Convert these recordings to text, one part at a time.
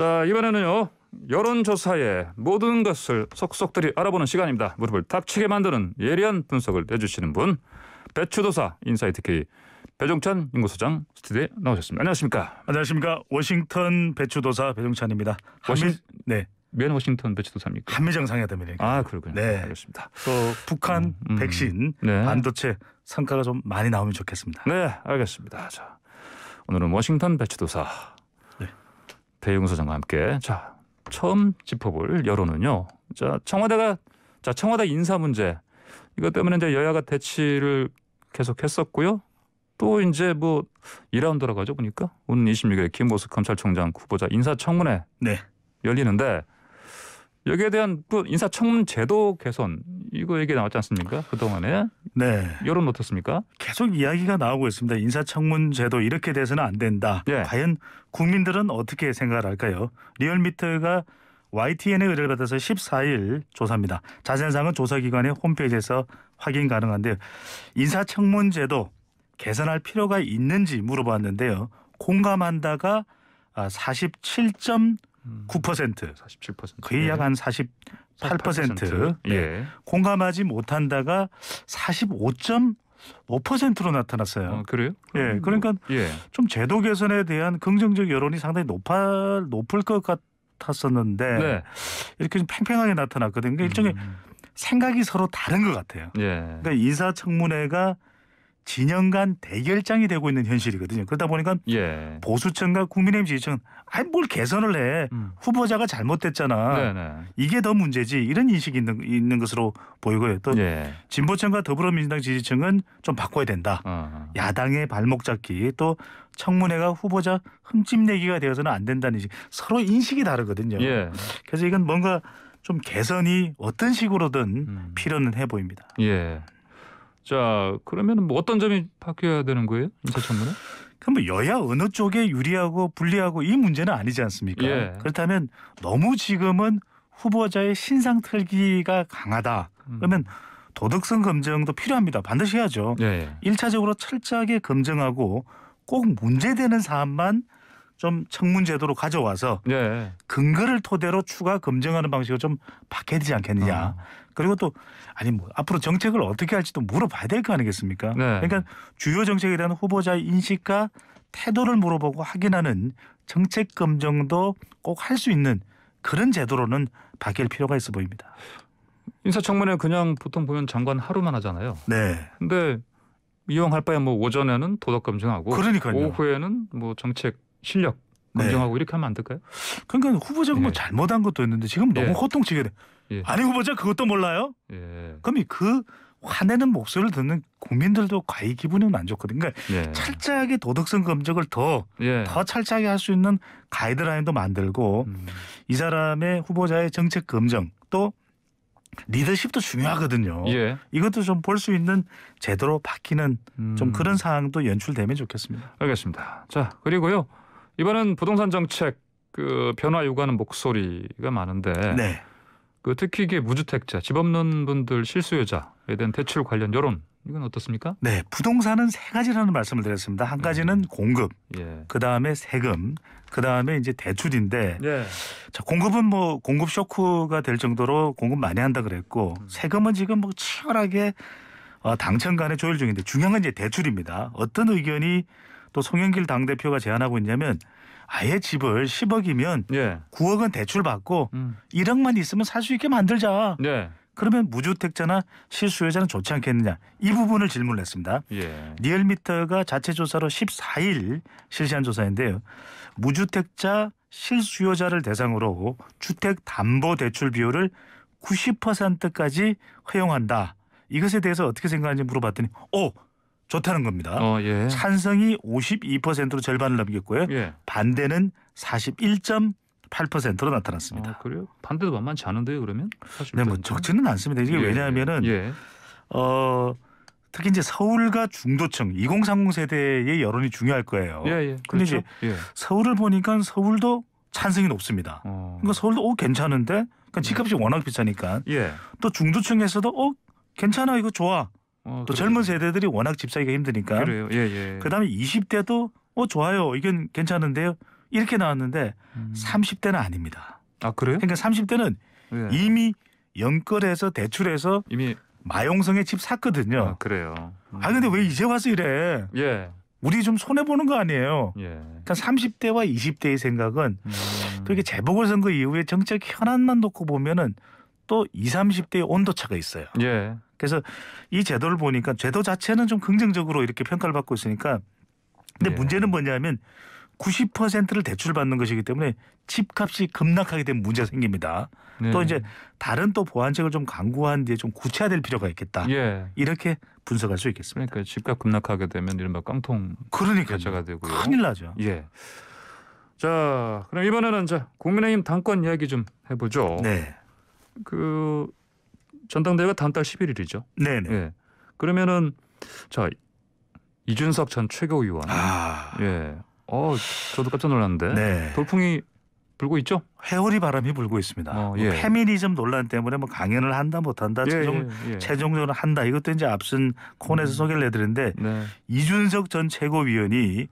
자 이번에는요 여론조사의 모든 것을 속속들이 알아보는 시간입니다. 무릎을 탁치게 만드는 예리한 분석을 해주시는 분 배추도사 인사이트 K 배종찬 인구소장 스튜디오에 나오셨습니다. 안녕하십니까? 안녕하십니까? 워싱턴 배추도사 배종찬입니다. 워싱 한미... 네. 맨 워싱턴 배치도사입니까? 한미정상회담이니까. 그러니까. 아 그렇군요. 네, 알겠습니다. 또 북한 음, 음. 백신, 네. 반도체 상가가 좀 많이 나오면 좋겠습니다. 네, 알겠습니다. 자, 오늘은 워싱턴 배치도사 배용 소장과 함께 자 처음 짚어볼 여론은요. 자 청와대가 자 청와대 인사 문제 이것 때문에 이제 여야가 대치를 계속했었고요. 또 이제 뭐 2라운드라고 하죠 보니까 오늘 26일 김보수 검찰총장 후보자 인사청문회 네. 열리는데 여기에 대한 그 인사청문 제도 개선 이거 얘기 나왔지 않습니까? 그동안에. 네. 여론 어떻습니까? 계속 이야기가 나오고 있습니다. 인사청문 제도 이렇게 돼서는 안 된다. 네. 과연 국민들은 어떻게 생각을 할까요? 리얼미터가 YTN의 의뢰를 받아서 14일 조사입니다. 자세한 사항은 조사기관의 홈페이지에서 확인 가능한데요. 인사청문 제도 개선할 필요가 있는지 물어봤는데요. 공감한다가 47. 아, 9% 47% 거의 약 한 48%. 예. 네. 예. 공감하지 못한다가 45.5%로 나타났어요. 아, 그래요? 예. 그러니까 뭐, 그러니까 예. 좀 제도 개선에 대한 긍정적 여론이 상당히 높아 높을 것 같았었는데 네. 이렇게 좀 팽팽하게 나타났거든요. 그러니까 일종의 음. 생각이 서로 다른 것 같아요. 예. 그러니까 인사청문회가 진영 간 대결장이 되고 있는 현실이거든요. 그러다 보니까 예. 보수층과 국민의힘 지지층은 아니 뭘 개선을 해 음. 후보자가 잘못됐잖아 네네. 이게 더 문제지 이런 인식이 있는, 있는 것으로 보이고요. 또 예. 진보층과 더불어민주당 지지층은 좀 바꿔야 된다. 어허. 야당의 발목 잡기 또 청문회가 후보자 흠집내기가 되어서는 안 된다는 서로 인식이 다르거든요. 예. 그래서 이건 뭔가 좀 개선이 어떤 식으로든 음. 필요는 해 보입니다. 예. 자 그러면 뭐 어떤 점이 바뀌어야 되는 거예요 인사청문회? 그럼 뭐 여야 어느 쪽에 유리하고 불리하고 이 문제는 아니지 않습니까? 예. 그렇다면 너무 지금은 후보자의 신상 틀기가 강하다. 음. 그러면 도덕성 검증도 필요합니다. 반드시 해야죠. 예. 1차적으로 예. 철저하게 검증하고 꼭 문제되는 사안만 좀 청문 제도로 가져와서 네. 근거를 토대로 추가 검증하는 방식을 좀 바뀌어야 되지 않겠느냐. 어. 그리고 또 아니 뭐 앞으로 정책을 어떻게 할지도 물어봐야 될 거 아니겠습니까? 네. 그러니까 주요 정책에 대한 후보자의 인식과 태도를 물어보고 확인하는 정책 검증도 꼭 할 수 있는 그런 제도로는 바뀔 필요가 있어 보입니다. 인사청문회 그냥 보통 보면 장관 하루만 하잖아요. 네. 근데 이용할 바에 뭐 오전에는 도덕 검증하고 그러니까요. 오후에는 뭐 정책 실력 네. 검증하고 네. 이렇게 하면 안 될까요? 그러니까 후보자가 예. 뭐 네. 잘못한 것도 있는데 지금 너무 예. 호통치게 돼. 예. 아니 후보자 그것도 몰라요? 예. 그럼 그 화내는 목소리를 듣는 국민들도 과히 기분이 안 좋거든요. 그러니까 예. 찰지하게 도덕성 검증을 더더 예. 찰지하게 할 수 있는 가이드라인도 만들고 음. 이 사람의 후보자의 정책 검증 또 리더십도 중요하거든요. 예. 이것도 좀 볼 수 있는 제대로 바뀌는 음. 좀 그런 상황도 연출되면 좋겠습니다. 알겠습니다. 자 그리고요. 이번엔 부동산 정책 그 변화 요구하는 목소리가 많은데 네. 그 특히 이게 무주택자, 집 없는 분들 실수요자에 대한 대출 관련 여론 이건 어떻습니까? 네, 부동산은 세 가지라는 말씀을 드렸습니다. 한 가지는 음. 공급, 예. 그 다음에 세금, 그 다음에 이제 대출인데, 예. 자 공급은 뭐 공급 쇼크가 될 정도로 공급 많이 한다 그랬고 음. 세금은 지금 뭐 치열하게 어, 당천 간의 조율 중인데 중요한 건 이제 대출입니다. 어떤 의견이 또 송영길 당대표가 제안하고 있냐면 아예 집을 10억이면 예. 9억은 대출 받고 음. 1억만 있으면 살 수 있게 만들자. 예. 그러면 무주택자나 실수요자는 좋지 않겠느냐 이 부분을 질문을 했습니다. 예. 리얼미터가 자체 조사로 14일 실시한 조사인데요. 무주택자 실수요자를 대상으로 주택 담보 대출 비율을 90%까지 허용한다. 이것에 대해서 어떻게 생각하는지 물어봤더니 오 어, 좋다는 겁니다. 어, 예. 찬성이 52%로 절반을 넘겼고요. 예. 반대는 41.8%로 나타났습니다. 아, 그래요? 반대도 만만치 않은데요, 그러면? 네, 뭐 그렇죠. 적지는 않습니다. 이게 예. 예. 왜냐하면은 예. 어, 특히 이제 서울과 중도층 2030 세대의 여론이 중요할 거예요. 예, 예. 근데 그렇죠? 이제 예. 서울을 보니까 서울도 찬성이 높습니다. 어. 그러니까 서울도 어 괜찮은데 그러니까 네. 집값이 워낙 비싸니까 예. 또 중도층에서도 어 괜찮아 이거 좋아 어, 또 그래요. 젊은 세대들이 워낙 집 사기가 힘드니까. 그래요. 예, 예. 그다음에 20대도 어 좋아요. 이건 괜찮은데요. 이렇게 나왔는데 음. 30대는 아닙니다. 아, 그래요? 그러니까 30대는 예. 이미 연끌해서 대출해서 이미 마용성에 집 샀거든요. 아, 그래요. 음. 아 근데 왜 이제 와서 이래? 예. 우리 좀 손해 보는 거 아니에요. 예. 그러니까 30대와 20대의 생각은 음. 또 이게 재보궐선거 이후에 정책 현안만 놓고 보면은 또 20, 30대의 온도 차가 있어요. 예. 그래서 이 제도를 보니까 제도 자체는 좀 긍정적으로 이렇게 평가를 받고 있으니까 근데 예. 문제는 뭐냐면 90%를 대출받는 것이기 때문에 집값이 급락하게 되면 문제가 생깁니다. 네. 또 이제 다른 또 보완책을 좀 강구한 뒤에 좀 구체화될 필요가 있겠다. 예. 이렇게 분석할 수 있겠습니다. 그러니까 집값 급락하게 되면 이른바 깡통 그러니까가 되고요. 큰일 나죠. 예. 자, 그럼 이번에는 자 국민의힘 당권 이야기 좀 해보죠. 네. 그 전당대회가 다음 달 11일이죠. 네, 네. 예. 그러면은 자 이준석 전 최고위원. 아. 예. 어, 저도 깜짝 놀랐는데. 네. 돌풍이 불고 있죠? 회오리 바람이 불고 있습니다. 어, 뭐 예. 뭐 페미니즘 논란 때문에 뭐 강연을 한다 못한다 예, 최종 예, 예, 최종적으로 한다 이것도 이제 앞선 코너에서 음. 소개를 해드렸는데 네. 이준석 전 최고위원이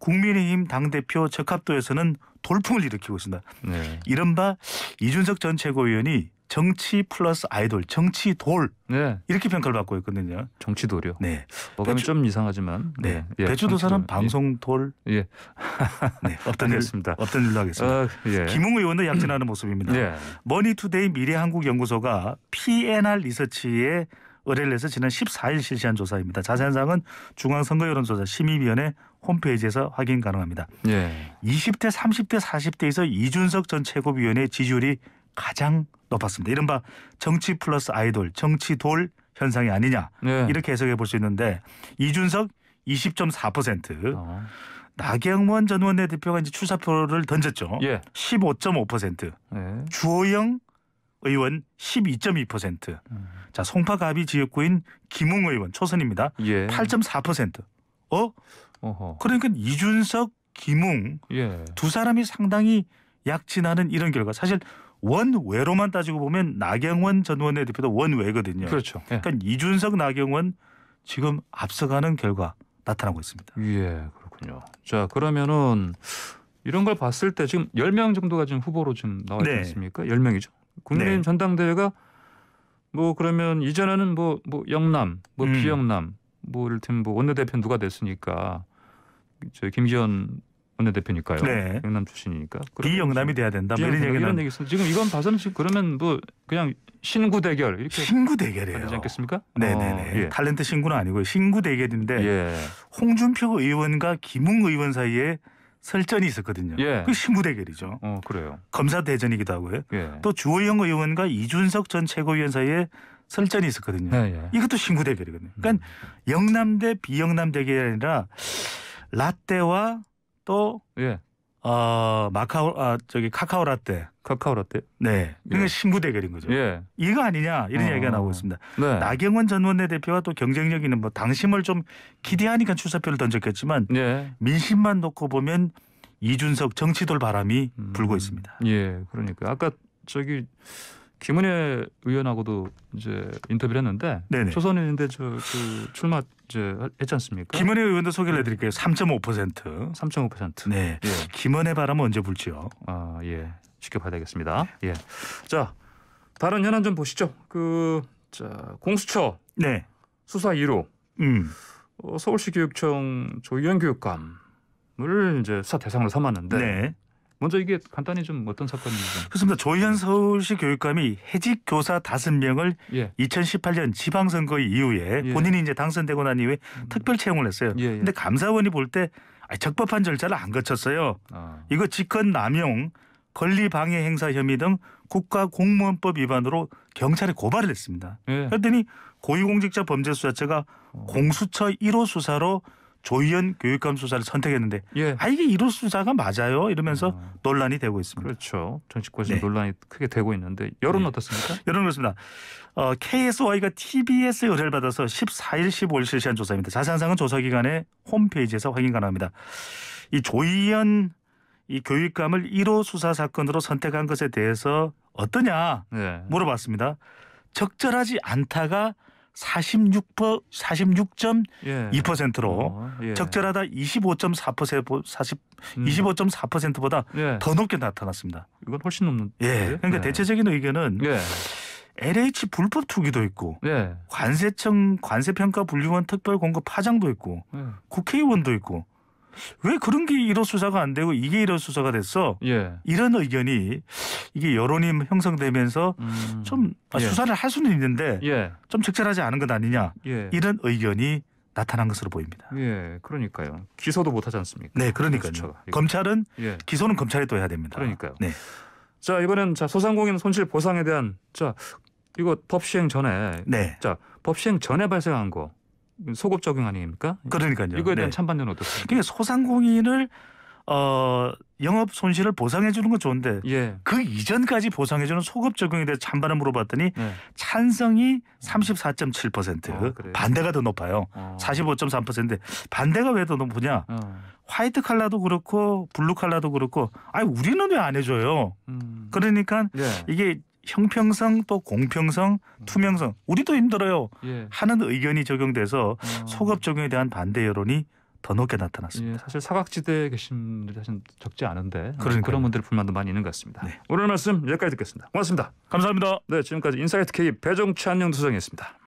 국민의힘 당 대표 적합도에서는 돌풍을 일으키고 있습니다. 네. 이른바 이준석 전 최고위원이 정치 플러스 아이돌, 정치돌 네. 이렇게 평가를 받고 있거든요. 정치돌이요. 네. 어감이 뭐 배추, 좀 이상하지만. 네. 네. 예, 배추도 사람 방송돌. 예. 예. 네. 어떤 그 일습니다 어떤 일로 하겠습니다. 어, 예. 김웅 의원도 약진하는 모습입니다. 예. 머니투데이 미래한국연구소가 PNR 리서치에 의뢰를 해서 지난 14일 실시한 조사입니다. 자세한 사항은 중앙선거여론조사 심의위원회 홈페이지에서 확인 가능합니다. 예. 20대, 30대, 40대에서 이준석 전 최고위원의 지지율이 가장 높았습니다. 이른바 정치 플러스 아이돌, 정치 돌 현상이 아니냐 네. 이렇게 해석해 볼 수 있는데 이준석 20.4%, 어. 아. 나경원 전 원내대표가 이제 출사표를 던졌죠. 예. 15.5%, 예. 주호영 의원 12.2%, 음. 자 송파갑이 지역구인 김웅 의원 초선입니다. 예. 8.4%. 어? 어허. 그러니까 이준석, 김웅 예. 두 사람이 상당히 약진하는 이런 결과. 사실 원외로만 따지고 보면 나경원 전 원내대표도 원외거든요. 그렇죠. 예. 그러니까 이준석 나경원 지금 앞서가는 결과 나타나고 있습니다. 예, 그렇군요. 자, 그러면은 이런 걸 봤을 때 지금 10명 정도가 지금 후보로 지금 나와 있지 네. 않습니까? 10명이죠. 국민의힘 네. 전당대회가 뭐 그러면 이전에는 뭐, 뭐 영남, 뭐 음. 비영남, 뭐 이를테면 뭐 원내대표 누가 됐으니까 저 김기현 원내대표니까요. 네. 영남 출신이니까. 비영남이 돼야 된다. 뭐 비영남, 이런, 얘기 있습니 지금 이건 봐서는 지금 그러면 뭐 그냥 신구 대결 이렇게 신구 대결이에요. 되지 않겠습니까? 네네네. 어, 예. 탤런트 신구는 아니고요. 신구 대결인데 예. 홍준표 의원과 김웅 의원 사이에 설전이 있었거든요. 예. 그 신구 대결이죠. 어, 그래요. 검사 대전이기도 하고요. 예. 또 주호영 의원과 이준석 전 최고위원 사이에 설전이 있었거든요. 네, 예. 이것도 신구 대결이거든요. 그러니까 음. 영남대 비영남 대결이 아니라 라떼와 또 예. 어, 마카오 아 저기 카카오 라떼. 카카오 라떼. 네. 이건 예. 신부 대결인 거죠. 예. 이거 아니냐 이런 어. 야기가 나오고 있습니다. 네. 나경원 전 원내대표와 또 경쟁력 있는 뭐 당심을 좀 기대하니까 출사표를 던졌겠지만 예. 민심만 놓고 보면 이준석 정치돌 바람이 음. 불고 있습니다. 예. 그러니까 아까 저기 김은혜 의원하고도 이제 인터뷰를 했는데 네네. 조선인인데 저그 출마 이제 했지 않습니까? 김은혜 의원도 소개를 해드릴게요. 3.5%. 3.5%. 네. 예. 김은혜 바람은 언제 불지요? 아 예. 지켜봐야 되겠습니다. 네. 예. 자 다른 현안 좀 보시죠. 그 자, 공수처 네. 수사 2로 음. 어, 서울시 교육청 조희연 교육감을 이제 수사 대상으로 삼았는데 네. 먼저 이게 간단히 좀 어떤 사건입니까? 그렇습니다. 조희연 서울시 교육감이 해직 교사 다섯 명을 예. 2018년 지방선거 이후에 예. 본인이 이제 당선되고 난 이후에 음. 특별 채용을 했어요. 예, 예. 근데 감사원이 볼 때 적법한 절차를 안 거쳤어요. 아. 이거 직권 남용, 권리 방해 행사 혐의 등 국가 공무원법 위반으로 경찰에 고발을 했습니다. 예. 그랬더니 고위공직자 범죄수사처가 어. 공수처 1호 수사로 조희연 교육감 수사를 선택했는데 예. 아 이게 이로 수사가 맞아요 이러면서 아. 논란이 되고 있습니다. 그렇죠. 정치권에서 네. 논란이 크게 되고 있는데 여론 네. 어떻습니까? 여론 그렇습니다. 어, KSY가 TBS에 의뢰를 받아서 14일 15일 실시한 조사입니다. 자세한 사항은 조사기관의 홈페이지에서 확인 가능합니다. 이 조희연 이 교육감을 1호 수사 사건으로 선택한 것에 대해서 어떠냐 네. 물어봤습니다. 적절하지 않다가 46% 46.2%로 예. 어, 예. 적절하다 25.4% 40 25.4%보다 예. 더 높게 나타났습니다. 이건 훨씬 높는. 예. 그러니까 예. 대체적인 의견은 예. LH 불법 투기도 있고 예. 관세청 관세평가 분류원 특별 공급 파장도 있고 예. 국회의원도 있고 왜 그런 게 이런 수사가 안 되고 이게 이런 수사가 됐어? 예. 이런 의견이 이게 여론이 형성되면서 음. 좀 아, 예. 수사를 할 수는 있는데 예. 좀 적절하지 않은 것 아니냐 예. 이런 의견이 나타난 것으로 보입니다. 예, 그러니까요. 기소도 못 하지 않습니까? 네, 그러니까요. 수처가, 검찰은 예. 기소는 검찰이 또 해야 됩니다. 그러니까요. 네. 자 이번엔 자 소상공인 손실 보상에 대한 자 이거 법 시행 전에 네. 자법 시행 전에 발생한 거 소급 적용 아닙니까? 그러니까요. 이거에 대한 네. 찬반은 어떻습니까? 그러니까 소상공인을 어, 영업 손실을 보상해 주는 건 좋은데 예. 그 이전까지 보상해 주는 소급 적용에 대해 찬반을 물어봤더니 네. 찬성이 34.7% 어, 그래 반대가 더 높아요. 어. 45.3%인데 반대가 왜 더 높으냐? 어. 화이트 칼라도 그렇고 블루 칼라도 그렇고 아니 우리는 왜 안 해줘요? 음. 그러니까 예. 이게 형평성 또 공평성 음. 투명성 우리도 힘들어요 예. 하는 의견이 적용돼서 어. 소급 적용에 대한 반대 여론이 더 높게 나타났습니다. 예, 사실 사각지대에 계신 분들이 사실 적지 않은데 그런 분들 불만도 많이 있는 것 같습니다. 네. 오늘 말씀 여기까지 듣겠습니다. 고맙습니다. 감사합니다. 네, 지금까지 인사이트 K 배종찬 영두성이었습니다.